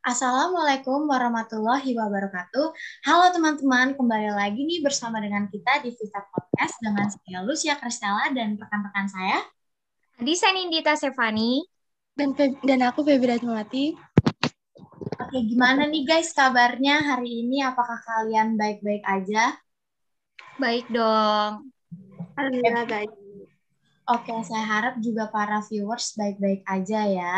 Assalamualaikum warahmatullahi wabarakatuh. Halo teman-teman, kembali lagi nih bersama dengan kita di Vita Podcast dengan saya Lucia Kristela dan rekan-rekan saya. Adisa Nindita Stefani. Dan, dan aku Febri Dajmawati. Oke, gimana nih guys kabarnya hari ini? Apakah kalian baik-baik aja? Baik dong. Alhamdulillah baik. Oke, saya harap juga para viewers baik-baik aja ya.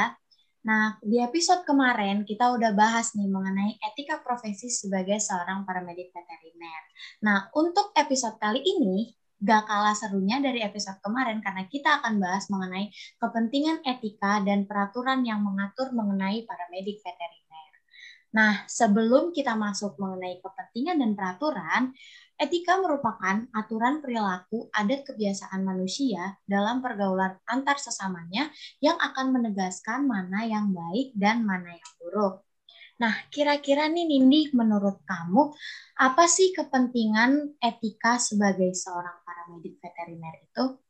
Nah, di episode kemarin kita udah bahas nih mengenai etika profesi sebagai seorang paramedik veteriner. Nah, untuk episode kali ini, gak kalah serunya dari episode kemarin karena kita akan bahas mengenai kepentingan etika dan peraturan yang mengatur mengenai paramedik veteriner. Nah, sebelum kita masuk mengenai kepentingan dan peraturan, etika merupakan aturan perilaku adat kebiasaan manusia dalam pergaulan antar sesamanya yang akan menegaskan mana yang baik dan mana yang buruk. Nah, kira-kira nih Nindi, menurut kamu apa sih kepentingan etika sebagai seorang paramedik veteriner itu?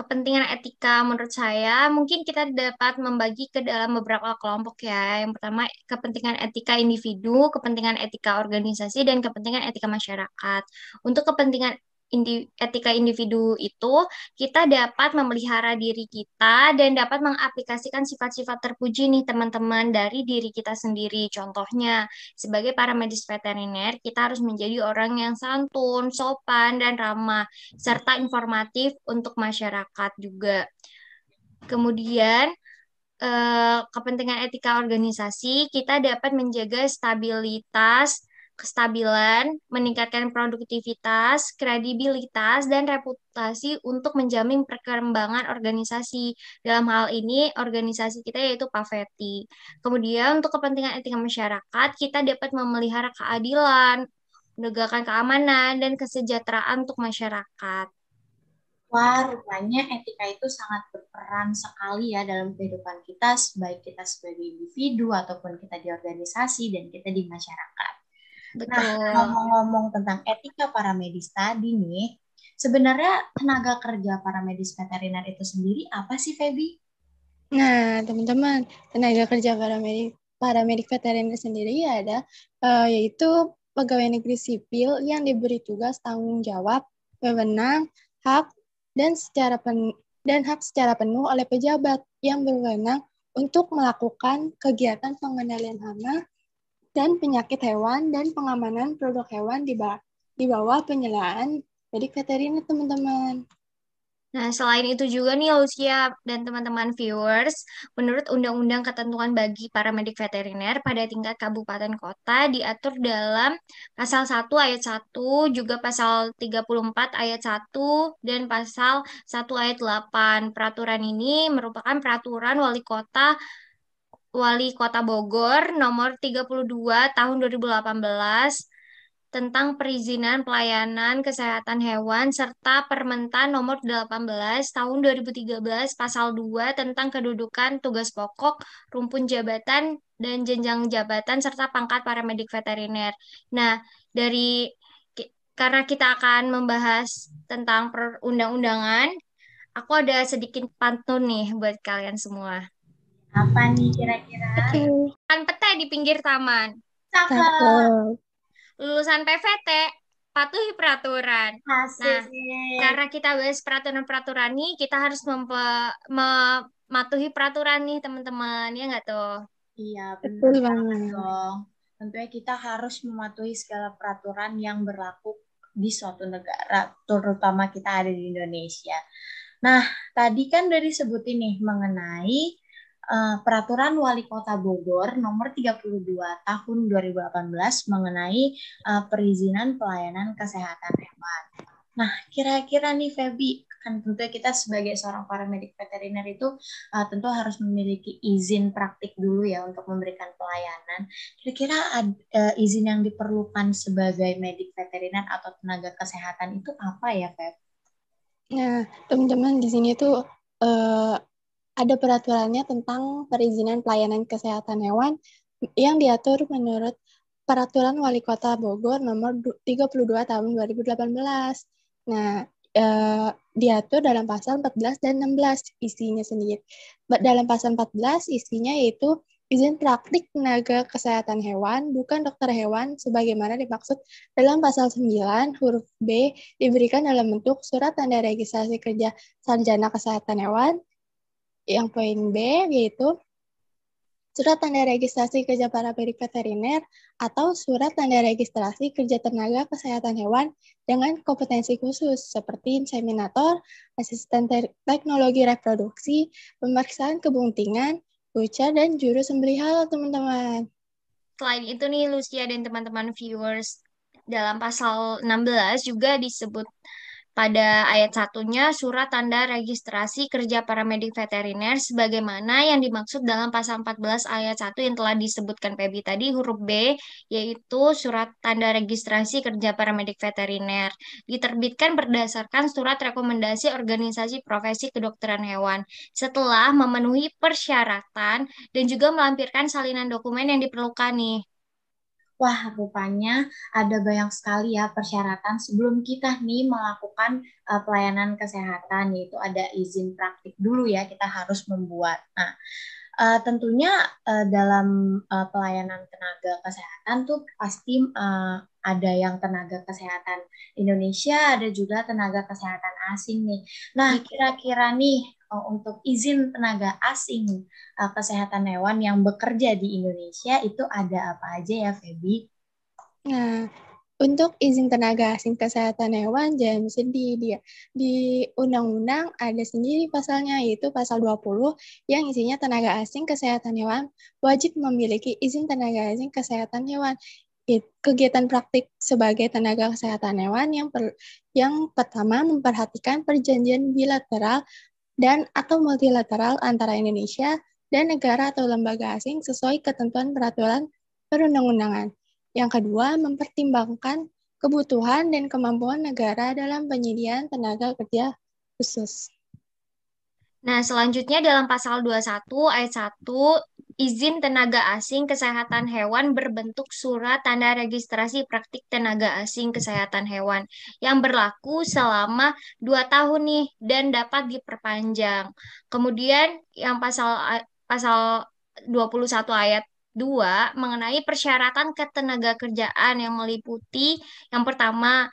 kepentingan etika menurut saya mungkin kita dapat membagi ke dalam beberapa kelompok ya. Yang pertama kepentingan etika individu, kepentingan etika organisasi dan kepentingan etika masyarakat. Untuk kepentingan indi, etika individu itu kita dapat memelihara diri kita dan dapat mengaplikasikan sifat-sifat terpuji nih teman-teman dari diri kita sendiri. Contohnya, sebagai para medis veteriner, kita harus menjadi orang yang santun, sopan, dan ramah, serta informatif untuk masyarakat juga. Kemudian, Uh, kepentingan etika organisasi, kita dapat menjaga stabilitas kestabilan, meningkatkan produktivitas, kredibilitas, dan reputasi untuk menjamin perkembangan organisasi. Dalam hal ini, organisasi kita yaitu Paveti. Kemudian, untuk kepentingan etika masyarakat, kita dapat memelihara keadilan, menegakkan keamanan, dan kesejahteraan untuk masyarakat. Wah, rupanya etika itu sangat berperan sekali ya dalam kehidupan kita, baik kita sebagai individu ataupun kita di organisasi dan kita di masyarakat. Betul. Nah, ngomong-ngomong tentang etika para medis tadi nih, sebenarnya tenaga kerja para medis veteriner itu sendiri apa sih, Feby? Nah, teman-teman, tenaga kerja para medis para medik veteriner sendiri ada uh, yaitu pegawai negeri sipil yang diberi tugas tanggung jawab, wewenang, hak dan secara pen dan hak secara penuh oleh pejabat yang berwenang untuk melakukan kegiatan pengendalian hama dan penyakit hewan dan pengamanan produk hewan di, ba di bawah penyelaan medik veteriner teman-teman. Nah, selain itu juga nih Lucia dan teman-teman viewers, menurut Undang-Undang Ketentuan bagi para medik veteriner pada tingkat kabupaten kota diatur dalam pasal 1 ayat 1, juga pasal 34 ayat 1, dan pasal 1 ayat 8. Peraturan ini merupakan peraturan wali kota Wali Kota Bogor nomor 32 tahun 2018 tentang perizinan pelayanan kesehatan hewan serta Permentan nomor 18 tahun 2013 pasal 2 tentang kedudukan tugas pokok, rumpun jabatan dan jenjang jabatan serta pangkat Para Medik veteriner. Nah, dari karena kita akan membahas tentang perundang-undangan, aku ada sedikit pantun nih buat kalian semua. Apa nih kira-kira? Okay. Kan pete di pinggir taman. Cakep. Lulusan PVT, patuhi peraturan. Hasil. Nah, karena kita bahas peraturan-peraturan nih, kita harus mematuhi peraturan nih teman-teman, ya nggak tuh? Iya, betul banget dong. Tentunya kita harus mematuhi segala peraturan yang berlaku di suatu negara, terutama kita ada di Indonesia. Nah, tadi kan udah disebutin nih mengenai Eh, peraturan wali kota Bogor nomor 32 tahun 2018 mengenai uh, perizinan pelayanan kesehatan hewan. Nah, kira-kira nih Febi, kan tentu kita sebagai seorang para medik veteriner itu uh, tentu harus memiliki izin praktik dulu ya untuk memberikan pelayanan. Kira-kira uh, izin yang diperlukan sebagai medik veteriner atau tenaga kesehatan itu apa ya, Feb? Nah, teman-teman di sini tuh uh, ada peraturannya tentang perizinan pelayanan kesehatan hewan yang diatur menurut Peraturan Wali Kota Bogor nomor 32 tahun 2018. Nah, e, diatur dalam pasal 14 dan 16 isinya sendiri. Dalam pasal 14 isinya yaitu izin praktik tenaga kesehatan hewan bukan dokter hewan sebagaimana dimaksud dalam pasal 9 huruf B diberikan dalam bentuk surat tanda registrasi kerja sarjana kesehatan hewan yang poin B yaitu surat tanda registrasi kerja para paramedik veteriner atau surat tanda registrasi kerja tenaga kesehatan hewan dengan kompetensi khusus seperti inseminator, asisten teknologi reproduksi, pemeriksaan kebuntingan, butcher, dan juru sembelih halal, teman-teman. Selain itu nih, Lucia dan teman-teman viewers, dalam pasal 16 juga disebut pada ayat satunya surat tanda registrasi kerja paramedik veteriner sebagaimana yang dimaksud dalam pasal 14 ayat 1 yang telah disebutkan Pebi tadi huruf B yaitu surat tanda registrasi kerja paramedik veteriner diterbitkan berdasarkan surat rekomendasi organisasi profesi kedokteran hewan setelah memenuhi persyaratan dan juga melampirkan salinan dokumen yang diperlukan nih Wah, rupanya ada banyak sekali ya persyaratan sebelum kita nih melakukan uh, pelayanan kesehatan, yaitu ada izin praktik dulu ya, kita harus membuat. Nah, uh, tentunya uh, dalam uh, pelayanan tenaga kesehatan tuh pasti uh, ada yang tenaga kesehatan Indonesia, ada juga tenaga kesehatan asing nih. Nah, kira-kira nih uh, untuk izin tenaga asing uh, kesehatan hewan yang bekerja di Indonesia itu ada apa aja ya, Feby? Nah, untuk izin tenaga asing kesehatan hewan, jangan sedih dia. Di undang-undang ada sendiri pasalnya, yaitu pasal 20 yang isinya tenaga asing kesehatan hewan wajib memiliki izin tenaga asing kesehatan hewan kegiatan praktik sebagai tenaga kesehatan hewan yang per, yang pertama memperhatikan perjanjian bilateral dan atau multilateral antara Indonesia dan negara atau lembaga asing sesuai ketentuan peraturan perundang-undangan. Yang kedua, mempertimbangkan kebutuhan dan kemampuan negara dalam penyediaan tenaga kerja khusus. Nah, selanjutnya dalam pasal 21 ayat 1, izin tenaga asing kesehatan hewan berbentuk surat tanda registrasi praktik tenaga asing kesehatan hewan yang berlaku selama 2 tahun nih dan dapat diperpanjang. Kemudian yang pasal pasal 21 ayat dua mengenai persyaratan ketenaga kerjaan yang meliputi yang pertama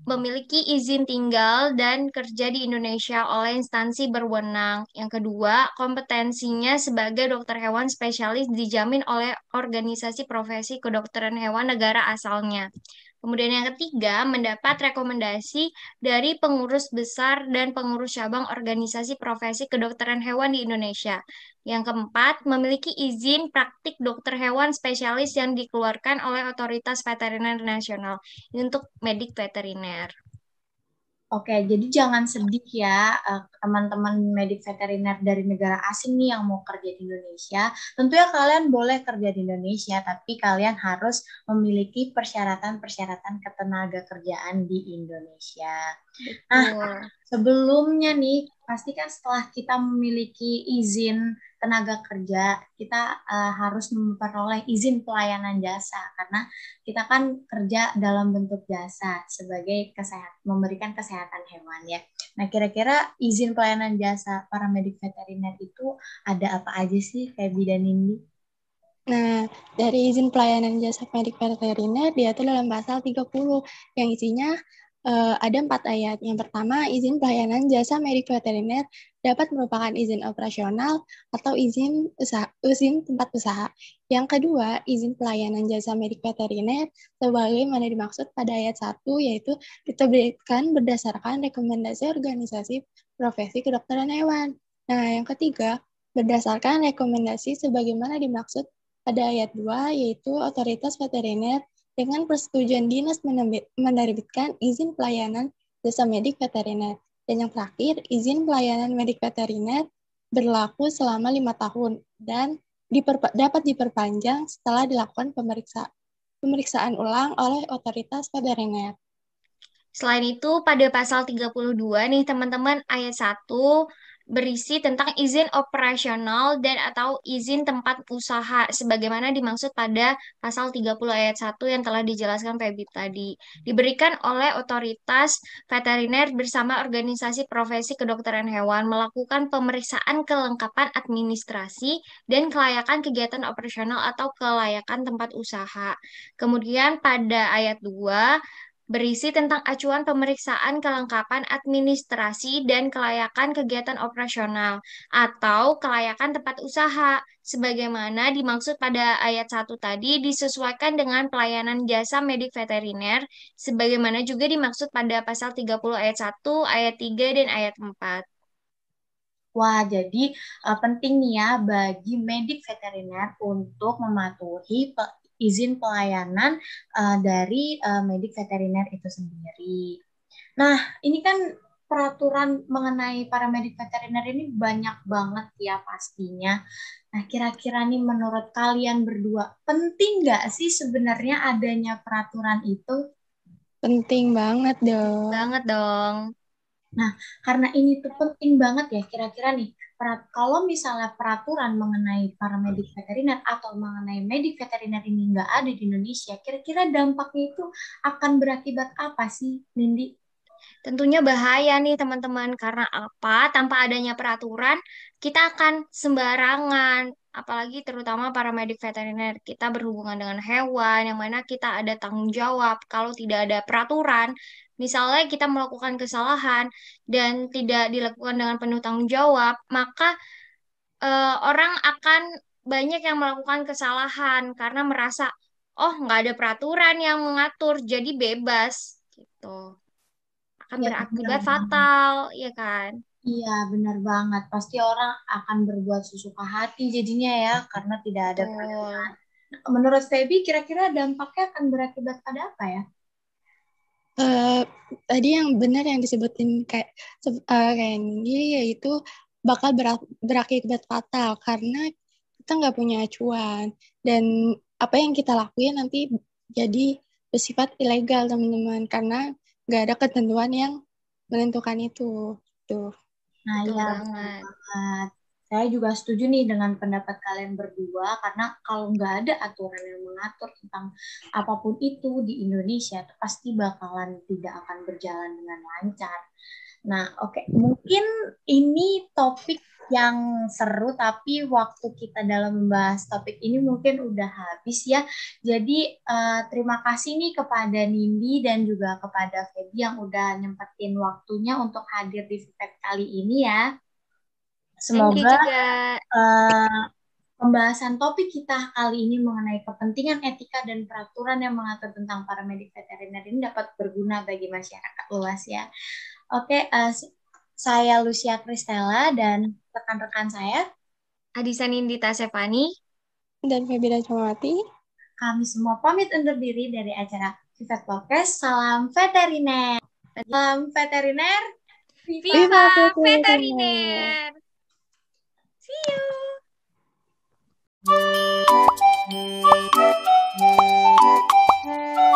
memiliki izin tinggal dan kerja di Indonesia oleh instansi berwenang. Yang kedua, kompetensinya sebagai dokter hewan spesialis dijamin oleh organisasi profesi kedokteran hewan negara asalnya. Kemudian yang ketiga, mendapat rekomendasi dari pengurus besar dan pengurus cabang organisasi profesi kedokteran hewan di Indonesia. Yang keempat, memiliki izin praktik dokter hewan spesialis yang dikeluarkan oleh otoritas veteriner nasional untuk medik veteriner. Oke, jadi jangan sedih ya eh, teman-teman medik veteriner dari negara asing nih yang mau kerja di Indonesia. Tentunya kalian boleh kerja di Indonesia, tapi kalian harus memiliki persyaratan-persyaratan ketenaga kerjaan di Indonesia. Nah, sebelumnya nih, pastikan setelah kita memiliki izin tenaga kerja, kita uh, harus memperoleh izin pelayanan jasa karena kita kan kerja dalam bentuk jasa sebagai kesehat memberikan kesehatan hewan ya. Nah, kira-kira izin pelayanan jasa para medik veteriner itu ada apa aja sih Feby dan Nindi? Nah, dari izin pelayanan jasa medik veteriner diatur dalam pasal 30 yang isinya uh, ada empat ayat. Yang pertama, izin pelayanan jasa medik veteriner dapat merupakan izin operasional atau izin usaha, izin tempat usaha. Yang kedua, izin pelayanan jasa medik veteriner sebagaimana dimaksud pada ayat satu, yaitu diterbitkan berdasarkan rekomendasi organisasi profesi kedokteran hewan. Nah, yang ketiga, berdasarkan rekomendasi sebagaimana dimaksud pada ayat 2 yaitu otoritas veteriner dengan persetujuan dinas menerbitkan izin pelayanan jasa medik veteriner. Dan yang terakhir, izin pelayanan medik veteriner berlaku selama lima tahun dan diperpa dapat diperpanjang setelah dilakukan pemeriksa pemeriksaan ulang oleh otoritas veteriner. Selain itu, pada pasal 32 nih teman-teman ayat 1 berisi tentang izin operasional dan atau izin tempat usaha sebagaimana dimaksud pada pasal 30 ayat 1 yang telah dijelaskan Febi tadi. Diberikan oleh otoritas veteriner bersama organisasi profesi kedokteran hewan melakukan pemeriksaan kelengkapan administrasi dan kelayakan kegiatan operasional atau kelayakan tempat usaha. Kemudian pada ayat 2 berisi tentang acuan pemeriksaan kelengkapan administrasi dan kelayakan kegiatan operasional atau kelayakan tempat usaha sebagaimana dimaksud pada ayat 1 tadi disesuaikan dengan pelayanan jasa medik veteriner sebagaimana juga dimaksud pada pasal 30 ayat 1, ayat 3 dan ayat 4. Wah, jadi uh, eh, penting nih ya bagi medik veteriner untuk mematuhi izin pelayanan uh, dari uh, medik veteriner itu sendiri. Nah, ini kan peraturan mengenai para medik veteriner ini banyak banget ya pastinya. Nah, kira-kira nih menurut kalian berdua, penting nggak sih sebenarnya adanya peraturan itu? Penting banget dong. Banget dong. Nah, karena ini tuh penting banget ya kira-kira nih kalau misalnya peraturan mengenai para hmm. medik veteriner atau mengenai medik veteriner ini nggak ada di Indonesia, kira-kira dampaknya itu akan berakibat apa sih, Nindi? Tentunya bahaya nih teman-teman karena apa? Tanpa adanya peraturan, kita akan sembarangan apalagi terutama para medik veteriner kita berhubungan dengan hewan yang mana kita ada tanggung jawab kalau tidak ada peraturan misalnya kita melakukan kesalahan dan tidak dilakukan dengan penuh tanggung jawab maka eh, orang akan banyak yang melakukan kesalahan karena merasa oh nggak ada peraturan yang mengatur jadi bebas gitu akan ya, berakibat fatal, ya kan? Iya, benar iya kan? iya, banget. Pasti orang akan berbuat sesuka hati jadinya ya, karena tidak ada oh. perlindungan. menurut Feby, kira-kira dampaknya akan berakibat pada apa ya? Uh, tadi yang benar yang disebutin kayak uh, Randy yaitu bakal berakibat fatal karena kita nggak punya acuan dan apa yang kita lakuin nanti jadi bersifat ilegal teman-teman karena nggak ada ketentuan yang menentukan itu tuh gitu. nah iya, banget. saya juga setuju nih dengan pendapat kalian berdua karena kalau nggak ada aturan yang mengatur tentang apapun itu di Indonesia pasti bakalan tidak akan berjalan dengan lancar Nah, oke, okay. mungkin ini topik yang seru tapi waktu kita dalam membahas topik ini mungkin udah habis ya. Jadi uh, terima kasih nih kepada Nindi dan juga kepada Feby yang udah nyempetin waktunya untuk hadir di Vipet kali ini ya. Semoga eh, pembahasan topik kita kali ini mengenai kepentingan etika dan peraturan yang mengatur tentang para medik veteriner ini dapat berguna bagi masyarakat luas ya. Oke, uh, saya Lucia Kristella dan rekan-rekan saya. Adisa Nindita Sefani. Dan Febida Cawati. Kami semua pamit undur diri dari acara Vivet Podcast. Salam veteriner. Salam veteriner. Viva, Viva veteriner. See you. Thank you.